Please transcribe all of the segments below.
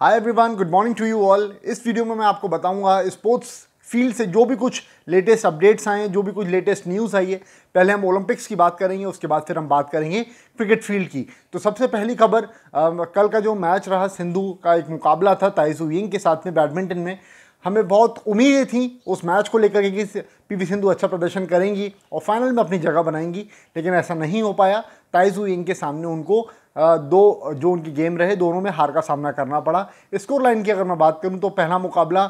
Hi everyone good morning to you all इस video में मैं आपको बताऊंगा स्पोर्ट्स फील्ड से जो भी कुछ लेटेस्ट अपडेट्स आए हैं जो भी कुछ लेटेस्ट न्यूज़ आई है पहले हम ओलंपिक्स की बात करेंगे उसके बाद फिर हम बात करेंगे क्रिकेट फील्ड की तो सबसे पहली खबर कल का जो मैच रहा सिंधु का एक मुकाबला था ताइजू यिंग के साथ में बैडमिंटन में हमें बहुत उम्मीदें थी उस मैच को लेकर के पीवी सिंधु अच्छा प्रदर्शन करेंगी और फाइनल में अपनी जगह बनाएंगी लेकिन ऐसा नहीं हो पाया ताइजू यिंग के सामने उनको दो जो उनकी गेम रहे दोनों में हार का सामना करना पड़ा स्कोर लाइन की अगर मैं बात करूं तो पहला मुकाबला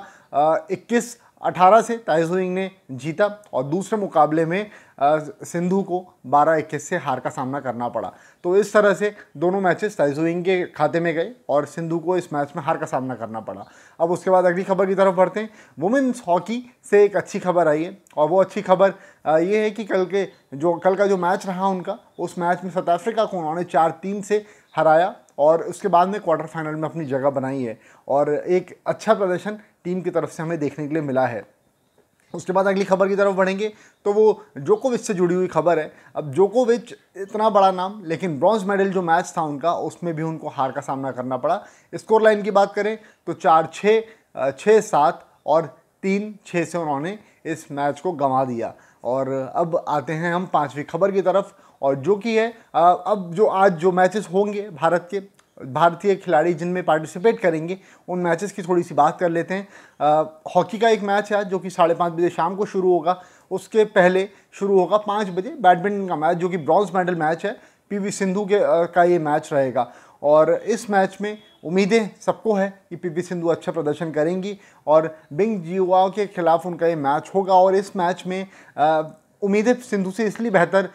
इक्कीस 18 से ताइजुइंग ने जीता और दूसरे मुकाबले में सिंधु को 12 इक्कीस से हार का सामना करना पड़ा तो इस तरह से दोनों मैचेस ताइजुइंग के खाते में गए और सिंधु को इस मैच में हार का सामना करना पड़ा अब उसके बाद अगली खबर की तरफ बढ़ते हैं वुमेन्स हॉकी से एक अच्छी खबर आई है और वो अच्छी खबर ये है कि कल के जो कल का जो मैच रहा उनका उस मैच में साउथ अफ्रीका को उन्होंने चार तीन से हराया और उसके बाद में क्वार्टर फाइनल में अपनी जगह बनाई है और एक अच्छा प्रदर्शन टीम की तरफ से हमें देखने के लिए मिला है उसके बाद अगली खबर की तरफ बढ़ेंगे तो वो जोकोविच से जुड़ी हुई खबर है अब जोकोविच इतना बड़ा नाम लेकिन ब्रॉन्ज मेडल जो मैच था उनका उसमें भी उनको हार का सामना करना पड़ा स्कोर लाइन की बात करें तो चार छः छः सात और तीन छः से उन्होंने इस मैच को गंवा दिया और अब आते हैं हम पाँचवीं खबर की तरफ और जो कि है अब जो आज जो मैचेस होंगे भारत के भारतीय खिलाड़ी जिनमें पार्टिसिपेट करेंगे उन मैचेस की थोड़ी सी बात कर लेते हैं हॉकी का एक मैच है जो कि साढ़े पाँच बजे शाम को शुरू होगा उसके पहले शुरू होगा पाँच बजे बैडमिंटन का मैच जो कि ब्रॉन्ज मेडल मैच है पीवी सिंधु के आ, का ये मैच रहेगा और इस मैच में उम्मीदें सबको है कि पीवी सिंधु अच्छा प्रदर्शन करेंगी और बिंग जीवाओ के खिलाफ उनका ये मैच होगा और इस मैच में आ, उम्मीदें सिंधु से इसलिए बेहतर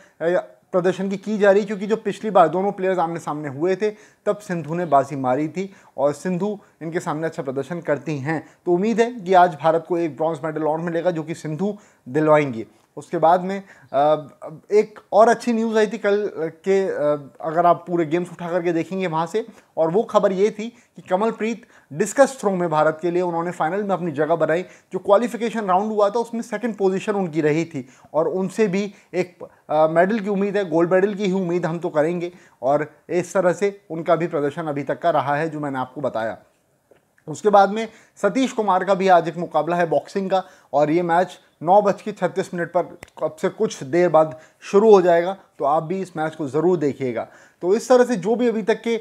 प्रदर्शन की की जा रही क्योंकि जो पिछली बार दोनों प्लेयर्स आमने सामने हुए थे तब सिंधु ने बाजी मारी थी और सिंधु इनके सामने अच्छा प्रदर्शन करती हैं तो उम्मीद है कि आज भारत को एक ब्रॉन्ज मेडल और मिलेगा जो कि सिंधु दिलवाएंगी उसके बाद में एक और अच्छी न्यूज़ आई थी कल के अगर आप पूरे गेम्स उठा करके देखेंगे वहाँ से और वो खबर ये थी कि कमलप्रीत डिस्कस थ्रो में भारत के लिए उन्होंने फाइनल में अपनी जगह बनाई जो क्वालिफिकेशन राउंड हुआ था उसमें सेकंड पोजीशन उनकी रही थी और उनसे भी एक मेडल की उम्मीद है गोल्ड मेडल की ही उम्मीद हम तो करेंगे और इस तरह से उनका भी प्रदर्शन अभी तक का रहा है जो मैंने आपको बताया उसके बाद में सतीश कुमार का भी आज एक मुकाबला है बॉक्सिंग का और ये मैच नौ बज के छत्तीस मिनट पर अब से कुछ देर बाद शुरू हो जाएगा तो आप भी इस मैच को ज़रूर देखिएगा तो इस तरह से जो भी अभी तक के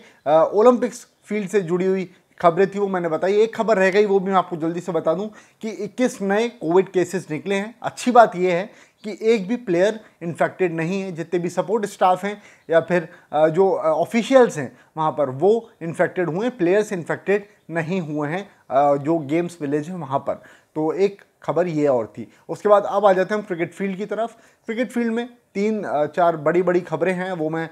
ओलंपिक्स फील्ड से जुड़ी हुई खबरें थी वो मैंने बताई एक खबर रह गई वो भी मैं आपको जल्दी से बता दूं कि 21 नए कोविड केसेस निकले हैं अच्छी बात ये है कि एक भी प्लेयर इन्फेक्टेड नहीं है जितने भी सपोर्ट स्टाफ हैं या फिर जो ऑफिशियल्स हैं वहाँ पर वो इन्फेक्टेड हुए प्लेयर्स इन्फेक्टेड नहीं हुए हैं जो गेम्स विलेज है वहाँ पर तो एक खबर ये और थी उसके बाद अब आ जाते हैं हम क्रिकेट फील्ड की तरफ क्रिकेट फील्ड में तीन चार बड़ी बड़ी खबरें हैं वो मैं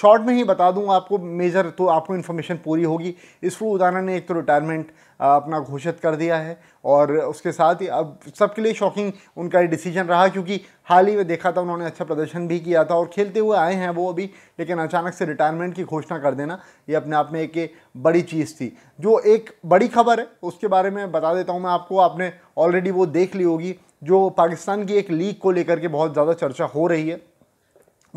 शॉर्ट में ही बता दूं आपको मेजर तो आपको इन्फॉर्मेशन पूरी होगी इसरो उदाना ने एक तो रिटायरमेंट अपना घोषित कर दिया है और उसके साथ ही अब सबके लिए शॉकिंग उनका डिसीजन रहा क्योंकि हाल ही में देखा था उन्होंने अच्छा प्रदर्शन भी किया था और खेलते हुए आए हैं वो अभी लेकिन अचानक से रिटायरमेंट की घोषणा कर देना ये अपने आप में एक बड़ी चीज़ थी जो एक बड़ी खबर है उसके बारे में बता देता हूँ मैं आपको आपने ऑलरेडी वो देख ली होगी जो पाकिस्तान की एक लीग को लेकर के बहुत ज़्यादा चर्चा हो रही है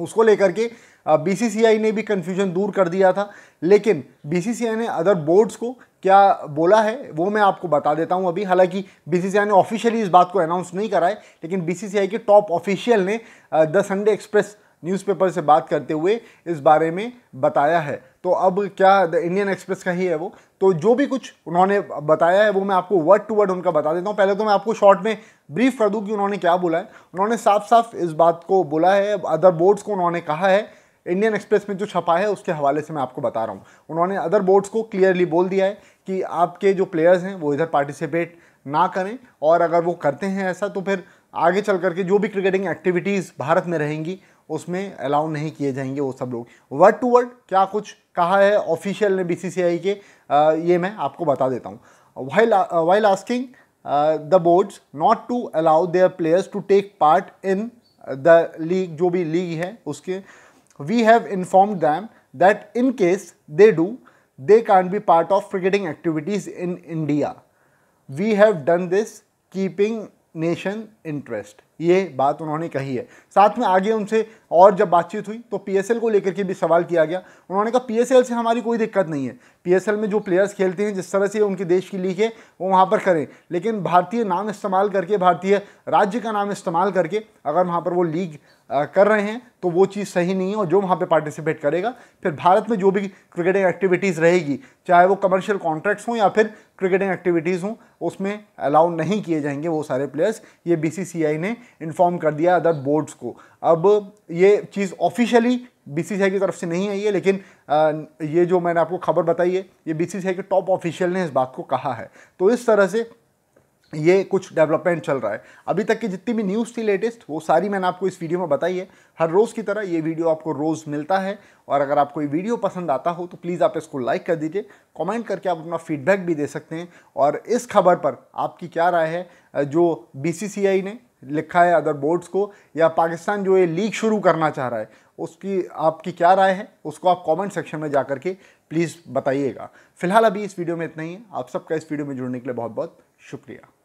उसको लेकर के बीसीसीआई ने भी कन्फ्यूजन दूर कर दिया था लेकिन बीसीसीआई ने अदर बोर्ड्स को क्या बोला है वो मैं आपको बता देता हूं अभी हालांकि बीसीसीआई ने ऑफिशियली इस बात को अनाउंस नहीं करा है लेकिन बीसीसीआई के टॉप ऑफिशियल ने द संडे एक्सप्रेस न्यूज़पेपर से बात करते हुए इस बारे में बताया है तो अब क्या द इंडियन एक्सप्रेस का ही है वो तो जो भी कुछ उन्होंने बताया है वो मैं आपको वर्ड टू वर्ड उनका बता देता हूँ पहले तो मैं आपको शॉर्ट में ब्रीफ कर दूँ कि उन्होंने क्या बोला है उन्होंने साफ साफ इस बात को बोला है अदर बोर्ड्स को उन्होंने कहा है इंडियन एक्सप्रेस में जो छपा है उसके हवाले से मैं आपको बता रहा हूँ उन्होंने अदर बोर्ड्स को क्लियरली बोल दिया है कि आपके जो प्लेयर्स हैं वो इधर पार्टिसिपेट ना करें और अगर वो करते हैं ऐसा तो फिर आगे चल करके जो भी क्रिकेटिंग एक्टिविटीज़ भारत में रहेंगी उसमें अलाउ नहीं किए जाएंगे वो सब लोग वर्ड टू वर्ड क्या कुछ कहा है ऑफिशियल ने बी के आ, ये मैं आपको बता देता हूँ while while asking the boards not to allow their players to take part in the league जो भी लीग है उसके uh, we have informed them that in case they do, they can't be part of cricketing activities in India. We have done this keeping nation interest ये बात उन्होंने कही है साथ में आगे उनसे और जब बातचीत हुई तो पीएसएल को लेकर के भी सवाल किया गया उन्होंने कहा पीएसएल से हमारी कोई दिक्कत नहीं है पीएसएल में जो प्लेयर्स खेलते हैं जिस तरह से उनके देश की लीग है वो वहाँ पर करें लेकिन भारतीय नाम इस्तेमाल करके भारतीय राज्य का नाम इस्तेमाल करके अगर वहाँ पर वो लीग कर रहे हैं तो वो चीज़ सही नहीं है और जो वहाँ पे पार्टिसिपेट करेगा फिर भारत में जो भी क्रिकेटिंग एक्टिविटीज़ रहेगी चाहे वो कमर्शियल कॉन्ट्रैक्ट्स हों या फिर क्रिकेटिंग एक्टिविटीज़ हों उसमें अलाउ नहीं किए जाएंगे वो सारे प्लेयर्स ये बीसीसीआई ने इन्फॉर्म कर दिया अदर बोर्ड्स को अब ये चीज़ ऑफिशियली बी की तरफ से नहीं आई है लेकिन ये जो मैंने आपको खबर बताई है ये बी के टॉप ऑफिशियल ने इस बात को कहा है तो इस तरह से ये कुछ डेवलपमेंट चल रहा है अभी तक की जितनी भी न्यूज़ थी लेटेस्ट वो सारी मैंने आपको इस वीडियो में बताई है हर रोज़ की तरह ये वीडियो आपको रोज़ मिलता है और अगर आपको ये वीडियो पसंद आता हो तो प्लीज़ आप इसको लाइक कर दीजिए कमेंट करके आप अपना फीडबैक भी दे सकते हैं और इस खबर पर आपकी क्या राय है जो बी ने लिखा है अदर बोर्ड्स को या पाकिस्तान जो ये लीग शुरू करना चाह रहा है उसकी आपकी क्या राय है उसको आप कमेंट सेक्शन में जा करके प्लीज़ बताइएगा फिलहाल अभी इस वीडियो में इतना ही है आप सबका इस वीडियो में जुड़ने के लिए बहुत बहुत शुक्रिया